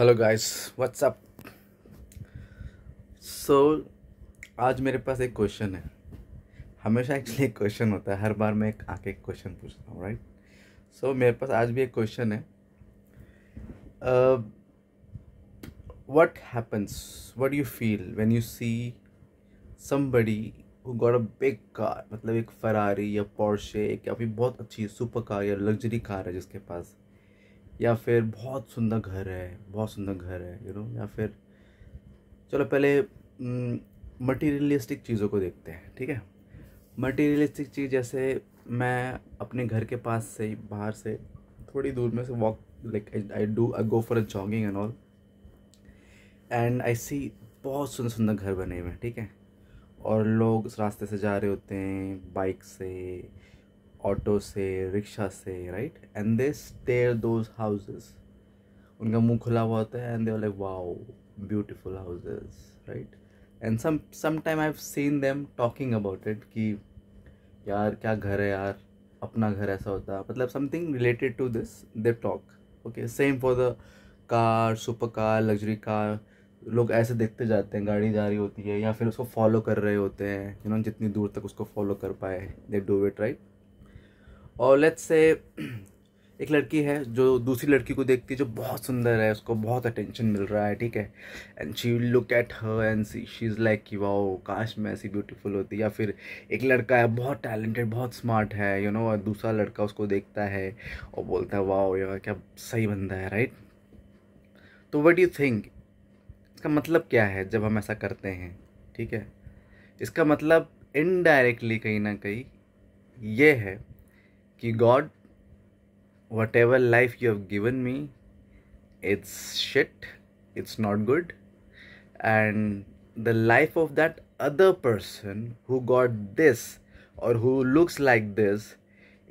Hello guys what's up सो आज मेरे पास एक क्वेश्चन है हमेशा एक्चुअली एक क्वेश्चन होता है हर बार मैं एक आके एक क्वेश्चन पूछता हूँ राइट सो मेरे पास आज भी एक क्वेश्चन है what happens what you feel when you see somebody who got a big car मतलब एक फरारी या पोर्शे या फिर बहुत अच्छी सुपर कार या लग्जरी कार है जिसके पास या फिर बहुत सुंदर घर है बहुत सुंदर घर है यू नो या फिर चलो पहले मटेरियलिस्टिक चीज़ों को देखते हैं ठीक है मटेरियलिस्टिक चीज़ जैसे मैं अपने घर के पास से बाहर से थोड़ी दूर में से walk like I do I go for a jogging and all and I see बहुत सुंदर सुंदर घर बने हुए हैं ठीक है और लोग उस रास्ते से जा रहे होते हैं बाइक से ऑटो से रिक्शा से right and they stare those houses उनका मुंह खुला हुआ होता है and they like wow beautiful houses right and some some time I have seen them talking about it कि यार क्या घर है यार अपना घर ऐसा होता है मतलब something related to this they talk okay same for the car super car luxury car लोग ऐसे देखते जाते हैं गाड़ी जा रही होती है या फिर उसको फॉलो कर रहे होते हैं यू नो जितनी दूर तक उसको फॉलो कर पाए दे डू इट राइट और लेट्स से एक लड़की है जो दूसरी लड़की को देखती है जो बहुत सुंदर है उसको बहुत अटेंशन मिल रहा है ठीक है and she will look at her and see she is like कि वाओ काश मैं ऐसी ब्यूटीफुल होती या फिर एक लड़का है बहुत टैलेंटेड बहुत स्मार्ट है यू नो और दूसरा लड़का उसको देखता है और बोलता है वाओ यार क्या सही बंदा है राइट तो वट यू थिंक इसका मतलब क्या है जब हम ऐसा करते हैं ठीक है इसका मतलब इनडायरेक्टली कहीं ना कहीं ये है कि God whatever life you have given me it's shit it's not good and the life of that other person who got this और who looks like this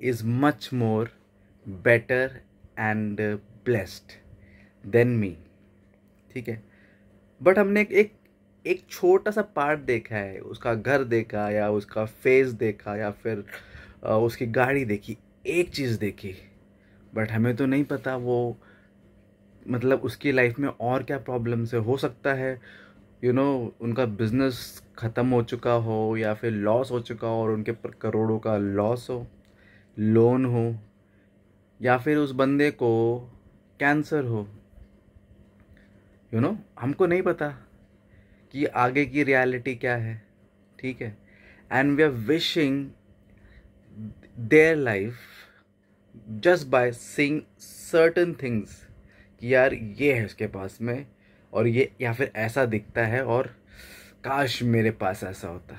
is much more better and blessed than me ठीक है but हमने एक एक छोटा सा part देखा है उसका घर देखा या उसका फेस देखा या फिर उसकी गाड़ी देखी एक चीज़ देखी बट हमें तो नहीं पता वो मतलब उसकी लाइफ में और क्या प्रॉब्लम से हो सकता है यू you नो know, उनका बिजनेस ख़त्म हो चुका हो या फिर लॉस हो चुका हो और उनके करोड़ों का लॉस हो लोन हो या फिर उस बंदे को कैंसर हो यू you नो know, हमको नहीं पता कि आगे की रियलिटी क्या है ठीक है and we are wishing their life just by seeing certain things कि यार ये है उसके पास में और ये या फिर ऐसा दिखता है और काश मेरे पास ऐसा होता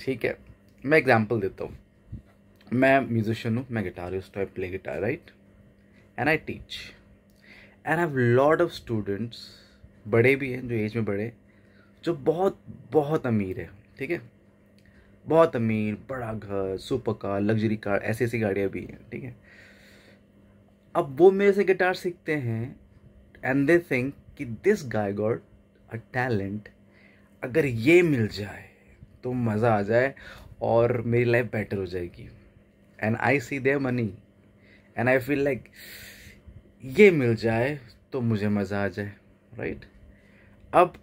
ठीक है मैं एग्जांपल देता हूँ मैं म्यूजिशियन हूँ मैं guitarist I play guitar right and I teach and have lot of students बड़े भी हैं जो एज में बड़े जो बहुत बहुत अमीर है ठीक है बहुत अमीर बड़ा घर सुपर कार लग्जरी कार ऐसी ऐसी गाड़ियाँ भी हैं ठीक है अब वो मेरे से गिटार सीखते हैं एंड दे थिंक कि this guy got a talent अगर ये मिल जाए तो मज़ा आ जाए और मेरी लाइफ बेटर हो जाएगी and I see they money and I feel like ये मिल जाए तो मुझे मज़ा आ जाए राइट right? अब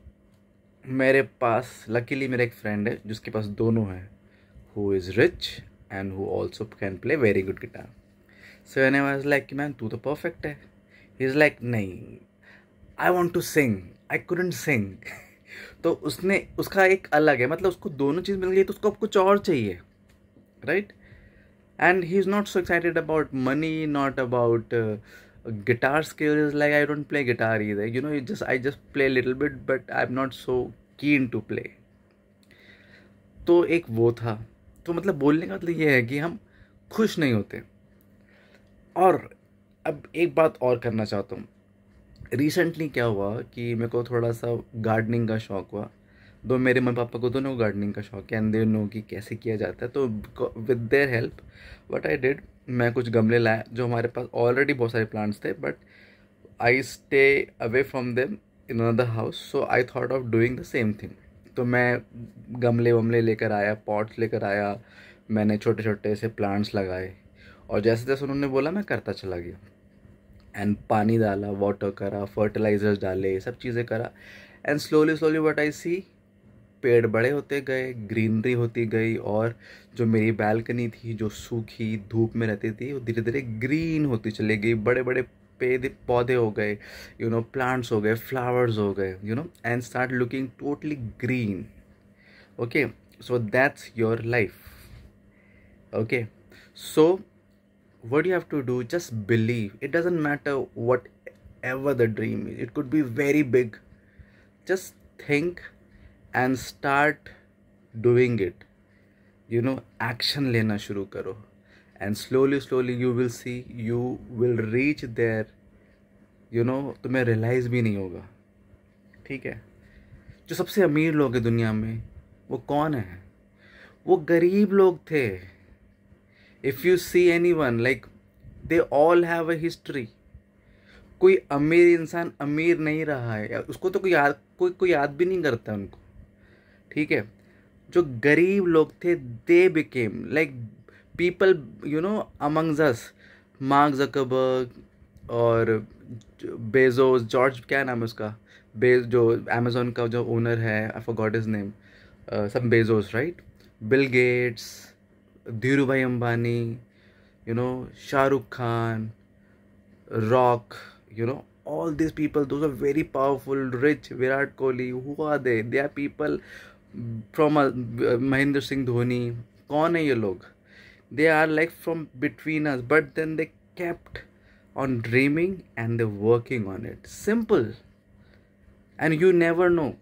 मेरे पास लकीली मेरा एक फ्रेंड है जिसके पास दोनों हैं who is rich and who also can play very good guitar so when i was like तू तो परफेक्ट है hai he is like nahi i want to sing i couldn't तो उसने उसका एक अलग है मतलब उसको दोनों चीज मिल गई तो उसको अब कुछ और चाहिए right and he is not so excited about money not about guitar skill is like I don't play guitar ही you know just I just play little bit but I am not so keen to play तो एक वो था तो मतलब बोलने का मतलब ये है कि हम खुश नहीं होते और अब एक बात और करना चाहता हूँ रिसेंटली क्या हुआ कि मेरे को थोड़ा सा गार्डनिंग का शौक़ हुआ दो तो मेरे मम्मी पापा को दोनों गार्डनिंग का शौक है एंड दे कि कैसे किया जाता है तो with their help what I did मैं कुछ गमले लाया जो हमारे पास ऑलरेडी बहुत सारे प्लांट्स थे but I stay away from them in another house so I thought of doing the same thing तो मैं गमले वमले लेकर आया पॉट्स लेकर आया मैंने छोटे छोटे से प्लांट्स लगाए और जैसे जैसे उन्होंने बोला मैं करता चला गया एंड पानी डाला वाटर करा फर्टिलाइजर्स डाले सब चीज़ें करा and slowly slowly what I see पेड़ बड़े होते गए ग्रीनरी होती गई और जो मेरी बैल्कनी थी जो सूखी धूप में रहती थी वो धीरे धीरे ग्रीन होती चली गई बड़े बड़े पेड़ पौधे हो गए यू नो प्लांट्स हो गए फ्लावर्स हो गए you know and start looking totally green okay so that's your life okay so what you have to do just believe it doesn't matter whatever the dream is it could be very big just think and start doing it you know action लेना शुरू करो and slowly slowly you will see you will reach there you know तुम्हें realise भी नहीं होगा ठीक है जो सबसे अमीर लोग हैं दुनिया में वो कौन है वो गरीब लोग थे if you see anyone like they all have a history कोई अमीर इंसान अमीर नहीं रहा है उसको तो कोई याद कोई कोई याद भी नहीं करता उनको ठीक है जो गरीब लोग थे they became like people you know amongst us Mark Zuckerberg और बेजोस जॉर्ज क्या नाम है उसका बे जो अमेजोन का जो ओनर है आई गॉट इज नेम सब Bezos right Bill Gates Dhirubhai Ambani you know Shahrukh Khan Rock you know all this people though are very powerful rich Virat Kohli हुआ they they are people from Mahendra Singh Dhoni कौन है ये लोग they are like from between us but then they kept on dreaming and they working on it simple and you never know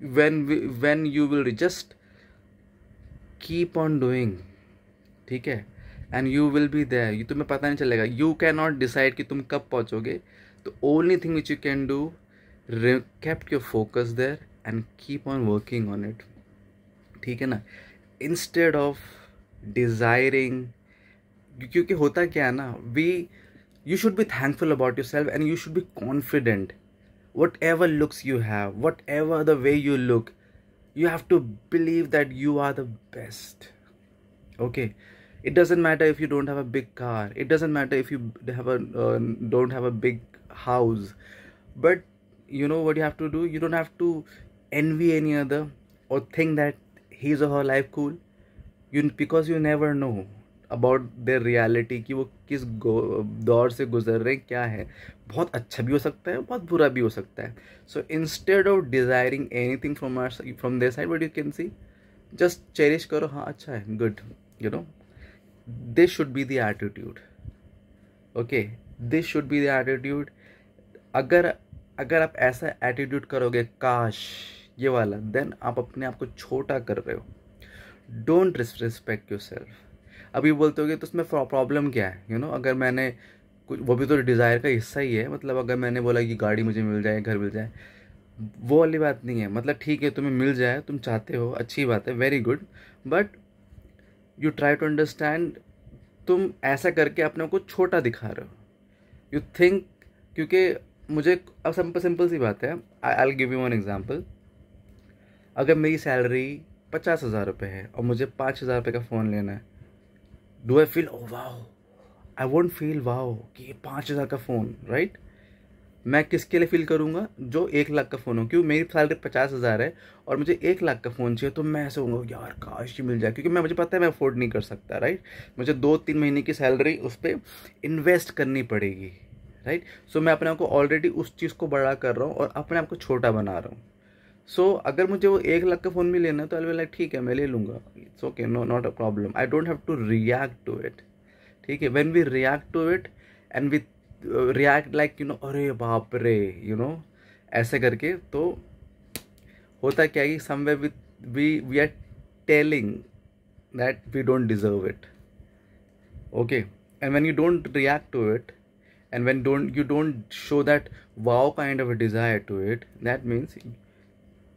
when we, when you will just keep on doing theek hai and you will be there you tumhe pata nahi chalega you cannot decide ki tum kab pahunchoge the only thing which you can do do kept your focus there and keep on working on it theek hai na instead of desiring क्योंकि होता क्या है ना we you should be thankful about yourself and you should be confident whatever looks you have whatever the way you look you have to believe that you are the best okay it doesn't matter if you don't have a big car it doesn't matter if you have a uh, don't have a big house but you know what you have to do you don't have to envy any other or think that he's or her life cool you because you never know about their reality कि वो किस दौर से गुजर रहे हैं क्या है बहुत अच्छा भी हो सकता है बहुत बुरा भी हो सकता है so instead of desiring anything from or from their side but you can see just cherish करो हाँ अच्छा है good you know this should be the attitude okay this should be the attitude अगर अगर आप ऐसा एटीट्यूड करोगे काश ये वाला देन आप अपने आप को छोटा कर रहे हो डोंट डिसरिस्पेक्ट योर सेल्फ अभी बोलते हो तो उसमें प्रॉब्लम क्या है यू नो अगर मैंने कुछ वो भी तो डिज़ायर का हिस्सा ही है मतलब अगर मैंने बोला कि गाड़ी मुझे मिल जाए घर मिल जाए वो वाली बात नहीं है मतलब ठीक है तुम्हें मिल जाए तुम चाहते हो अच्छी बात है very good but you try to understand तुम ऐसा करके अपने को छोटा दिखा रहे हो यू थिंक क्योंकि मुझे अब सिंपल सिंपल सी बात है I I give you one example अगर मेरी सैलरी पचास हज़ार रुपये है और मुझे पाँच हज़ार रुपये का फ़ोन लेना है do I feel oh wow I won't feel wow कि ये पाँच हज़ार का फ़ोन राइट मैं किसके लिए फील करूँगा जो एक लाख का फ़ोन हो क्यों मेरी सैलरी पचास हज़ार है और मुझे एक लाख का फ़ोन चाहिए तो मैं ऐसे होऊंगा यार काश ही मिल जाए क्योंकि मैं मुझे पता है मैं अफोर्ड नहीं कर सकता राइट मुझे दो तीन महीने की सैलरी उस पर इन्वेस्ट करनी पड़ेगी राइट सो मैं अपने आप को ऑलरेडी उस चीज़ को बड़ा कर रहा हूँ और अपने आप को छोटा बना रहा हूँ सो so, अगर मुझे वो एक लाख का फ़ोन भी लेना है तो अलविला ठीक है मैं ले लूँगा it's okay no not a problem I don't have to react to it ठीक है when we react to it and we react like you know अरे बाप रे यू नो ऐसे करके तो होता क्या है कि someway with we we are telling that we don't deserve it okay and when you don't react to it and when don't you don't show that wow kind of desire to it that means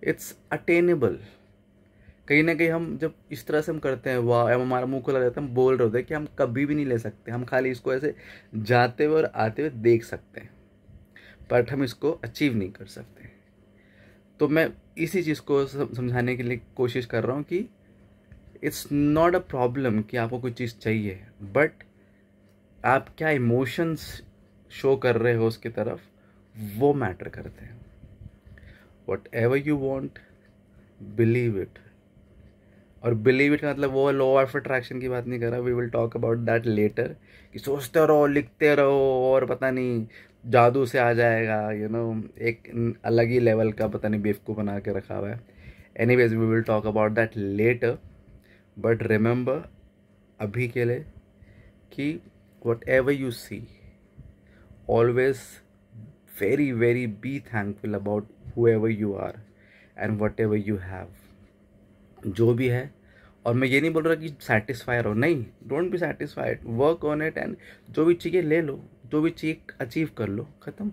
it's attainable कहीं ना कहीं हम जब इस तरह से हम करते हैं वाह हम हमारा मुंह खुला जाता है हम बोल रहे होते हैं कि हम कभी भी नहीं ले सकते हम खाली इसको ऐसे जाते हुए और आते हुए देख सकते हैं बट हम इसको अचीव नहीं कर सकते तो मैं इसी चीज़ को समझाने के लिए कोशिश कर रहा हूँ कि इट्स नॉट अ प्रॉब्लम कि आपको कोई चीज़ चाहिए बट आप क्या इमोशंस शो कर रहे हो उसकी तरफ वो मैटर करते हैं whatever you want believe it और बिलीव इट का मतलब वो लॉ ऑफ अट्रैक्शन की बात नहीं कर रहा we will talk about that later कि सोचते रहो लिखते रहो और पता नहीं जादू से आ जाएगा यू you नो know, एक अलग ही लेवल का पता नहीं बेफकू बना के रखा हुआ है anyways we will talk about that later but remember अभी के लिए कि whatever you see always very very be thankful about whoever you are and whatever you have जो भी है और मैं ये नहीं बोल रहा कि सेटिस्फाई रहो नहीं don't be satisfied work on it and जो भी चीज़ें ले लो जो भी चीज़ अचीव कर लो ख़त्म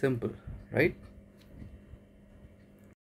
सिंपल राइट